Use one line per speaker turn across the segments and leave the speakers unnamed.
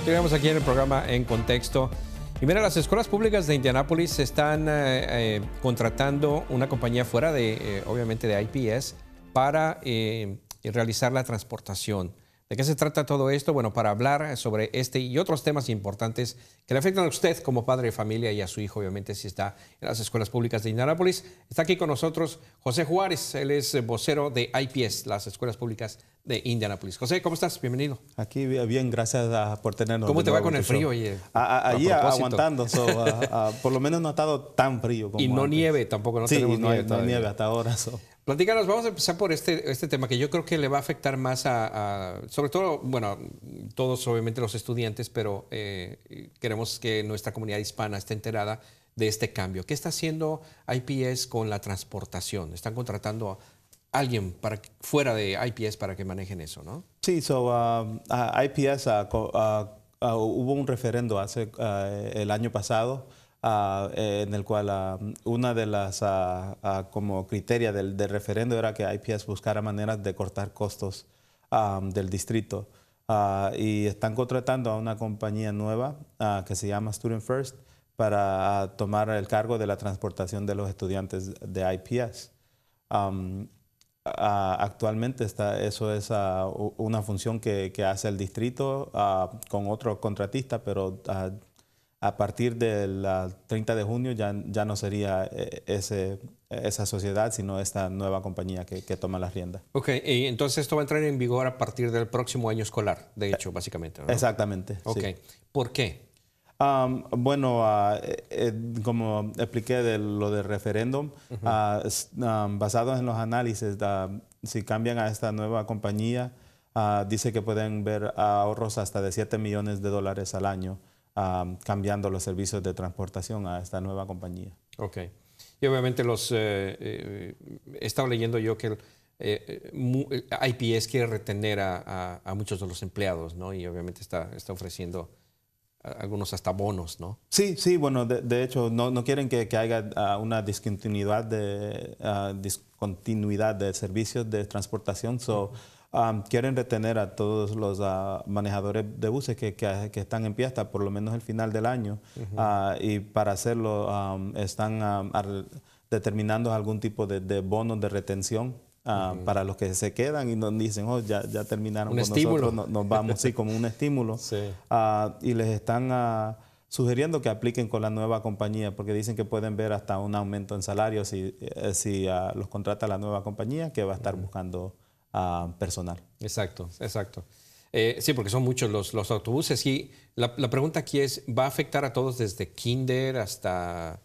Continuamos aquí en el programa En Contexto. Y mira, las escuelas públicas de Indianápolis están eh, eh, contratando una compañía fuera de, eh, obviamente, de IPS para realizar la transportación ¿De qué se trata todo esto? Bueno, para hablar sobre este y otros temas importantes que le afectan a usted como padre de familia y a su hijo, obviamente, si está en las escuelas públicas de Indianápolis, está aquí con nosotros José Juárez. Él es vocero de IPS, las escuelas públicas de Indianápolis. José, ¿cómo estás? Bienvenido. Aquí bien, gracias por
tenernos. ¿Cómo te va con el frío? Oye, aguantando, por lo menos no ha estado tan frío Y no nieve
tampoco, no sí, no, nieve, no nieve hasta ahora. Platícanos, vamos a empezar por este, este tema que yo creo que le va a afectar más a, sobre todo, bueno, todos obviamente los estudiantes, pero eh, queremos que nuestra comunidad hispana esté enterada de este cambio. ¿Qué está haciendo IPS con la transportación? ¿Están contratando a alguien para, fuera de IPS para que manejen eso, no?
Sí, so, um, IPS hubo un referendo hace eh, el año pasado eh, en el cual ah, una de las ah, ah, como criterio del, referendo era que IPS buscara maneras de cortar costos del distrito. y están contratando a una compañía nueva que se llama Student First para tomar el cargo de la transportación de los estudiantes de IPS. actualmente está, eso es una función que, hace el distrito con otro contratista, pero a partir del 30 de junio ya, ya no sería eh, ese, esa sociedad, sino esta nueva compañía que, que, toma las riendas.
Ok, y entonces esto va a entrar en vigor a partir del próximo año escolar, de hecho, básicamente.
Exactamente.
Ok, ¿por qué?
bueno, ah, eh, eh, como expliqué de lo del referéndum, ah, basados en los análisis, si cambian a esta nueva compañía, ah, dice que pueden ver ahorros hasta de 7 millones de dólares al año cambiando los servicios de transportación a esta nueva compañía.
Ok. Y obviamente los... Eh, eh he estado leyendo yo que... Eh, eh, IPS quiere retener a, a, muchos de los empleados, ¿no? Y obviamente está, está ofreciendo algunos hasta bonos, ¿no?
Sí, sí, bueno, de, hecho, no, no, quieren que, que haya ah, una discontinuidad de, ah, discontinuidad de servicios de transportación, so, ah, quieren retener a todos los manejadores de buses que, que, están en pie hasta por lo menos el final del año, y para hacerlo están determinando algún tipo de, de bonos de retención Ah, para los que se quedan y nos dicen, oh, ya, terminaron un con nosotros, nos vamos, sí, como un estímulo. Ah, y les están ah, sugiriendo que apliquen con la nueva compañía, porque dicen que pueden ver hasta un aumento en salario si, eh, si los contrata la nueva compañía que va a estar buscando personal. Exacto, exacto. Eh, sí, porque son muchos los, los autobuses.
Y la pregunta aquí es, ¿va a afectar a todos desde kinder hasta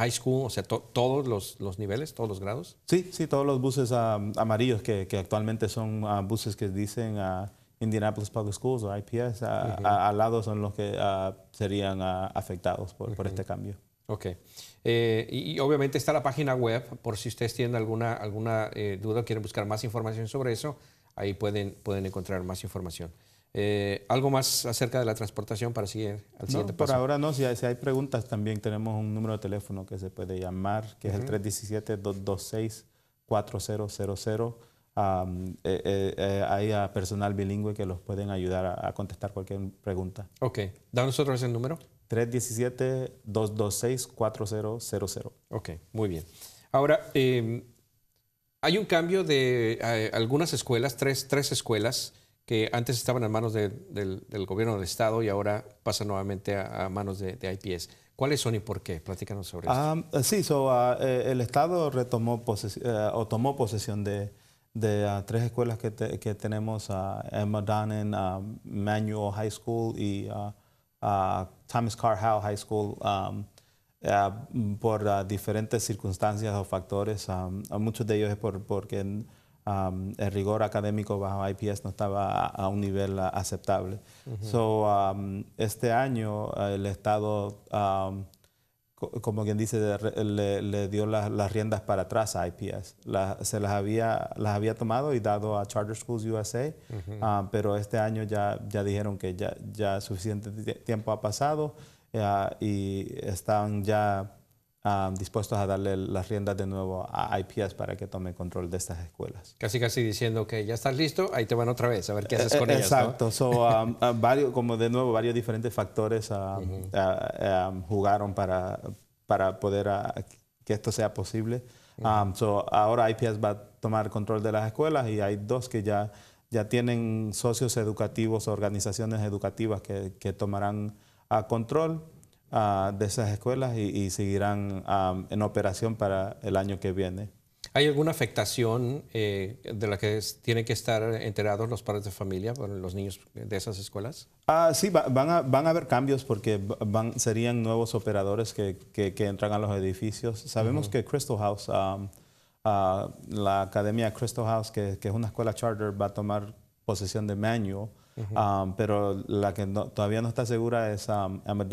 high school, o sea, todos los, niveles, todos los grados?
Sí, sí, todos los buses um, amarillos que, actualmente son uh, buses que dicen uh, Indianapolis Public Schools o IPS, uh, al lado son los que serían afectados por, por, este cambio. Ok. Eh,
y, obviamente está la página web, por si ustedes tienen alguna, alguna eh, duda o quieren buscar más información sobre eso, ahí pueden, pueden encontrar más información. Eh, ¿Algo más acerca de la
transportación para seguir al siguiente Por ahora no, si hay, preguntas también tenemos un número de teléfono que se puede llamar, que es el 317-226-4000. Eh, eh, hay personal bilingüe que los pueden ayudar a, contestar cualquier pregunta. Ok, da nosotros el número. 317-226-4000. Ok, muy bien.
Ahora, em, hay un cambio de algunas escuelas, tres, tres escuelas que antes estaban en manos del, gobierno del Estado y ahora pasa nuevamente a, manos de, IPS. ¿Cuáles son y por qué? Platícanos sobre eso. Ah,
eh, sí, ah, eh, el Estado retomó eh, o tomó posesión de, ah, tres escuelas que, tenemos, Emma Donnan Manuel High School y Thomas Carr Howe High School, um, por diferentes circunstancias o factores. Um, a muchos de ellos es por, porque... En, Um, el rigor académico bajo IPS no estaba a, un nivel aceptable. Um, este año eh, el Estado, um, como quien dice, le, dio las riendas para atrás a IPS. se las había, las había tomado y dado a Charter Schools USA, ah, pero este año ya, ya dijeron que ya, ya suficiente tiempo ha pasado ah, y están ya dispuestos a darle las riendas de nuevo a IPS para que tome control de estas escuelas.
Casi casi diciendo que ya estás listo, ahí te van otra vez, a ver qué haces e, e, con ellas. Exacto,
varios, como de nuevo, varios diferentes factores jugaron para, para poder que esto sea posible. ahora IPS va a tomar control de las escuelas y hay dos que ya, ya tienen socios educativos, organizaciones educativas que, que tomarán a control. Ah, de esas escuelas y, seguirán ah, en operación para el año que viene.
¿Hay alguna afectación eh, de la que tienen que estar enterados los padres de familia, los niños de esas escuelas?
Ah, sí, van, a, haber cambios porque serían nuevos operadores que, que, entran a los edificios. Sabemos que Crystal House, la academia Crystal House, que, es una escuela charter, va a tomar posesión de Manual, pero la que todavía no está segura es um, Emma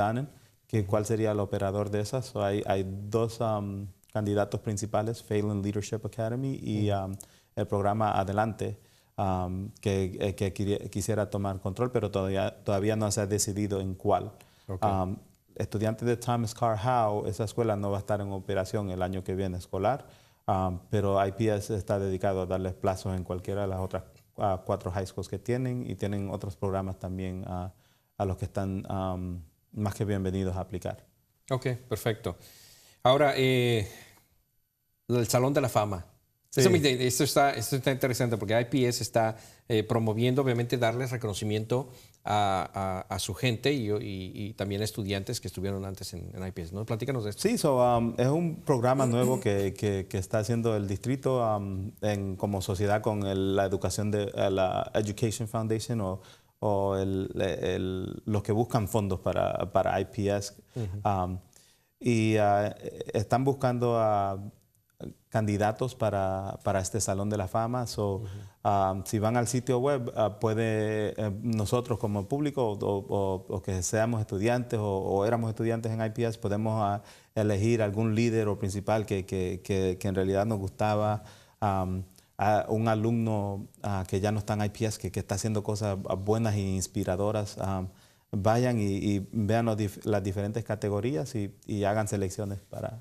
que cuál sería el operador de esas. hay, dos um, candidatos principales, Phelan Leadership Academy y um, el programa Adelante, um, que, eh, quisiera tomar control, pero todavía, todavía no se ha decidido en cuál. Estudiante estudiantes de Thomas Carr Howe, esa escuela no va a estar en operación el año que viene escolar, pero IPS está dedicado a darles plazos en cualquiera de las otras ah, cuatro high schools que tienen y tienen otros programas también ah, a los que están más que bienvenidos a aplicar.
Ok, perfecto. Ahora, eh, el Salón de la Fama. Sí. Esto, está, está interesante porque IPS está eh, promoviendo, obviamente, darles reconocimiento a, su gente y, también a estudiantes que estuvieron antes en, en IPS.
¿No? Platícanos de esto. Sí, um, es un programa nuevo que, está haciendo el distrito um, como sociedad con la educación de eh, la Education Foundation o o el, los que buscan fondos para, para IPS. Um, y uh, están buscando a candidatos para, para, este Salón de la Fama. o um, si van al sitio web, uh, puede eh, nosotros como público o, o, que seamos estudiantes o, éramos estudiantes en IPS, podemos uh, elegir algún líder o principal que, que, que, en realidad nos gustaba. Um, un alumno ah, que ya no está en IPS, que, está haciendo cosas buenas e inspiradoras, ah, vayan y, vean las diferentes categorías y hagan selecciones para,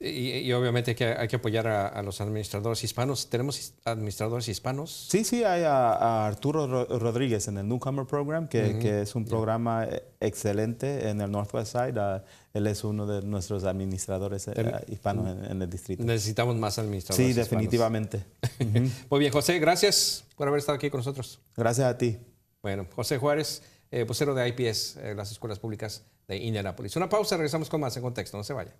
y, obviamente hay que, hay que apoyar a, los administradores hispanos. ¿Tenemos administradores hispanos?
Sí, sí, hay a, Arturo Rodríguez en el Newcomer Program, que, que es un programa eh, excelente en el Northwest Side. Ah, él es uno de nuestros administradores eh, ah, hispanos en, el distrito.
Necesitamos más
administradores. Sí, definitivamente. Muy bien, José,
gracias por haber estado aquí con nosotros.
Gracias a ti.
Bueno, José Juárez, eh, vocero de IPS, en las escuelas públicas de Indianapolis. Una pausa, regresamos con más en contexto, no se vaya.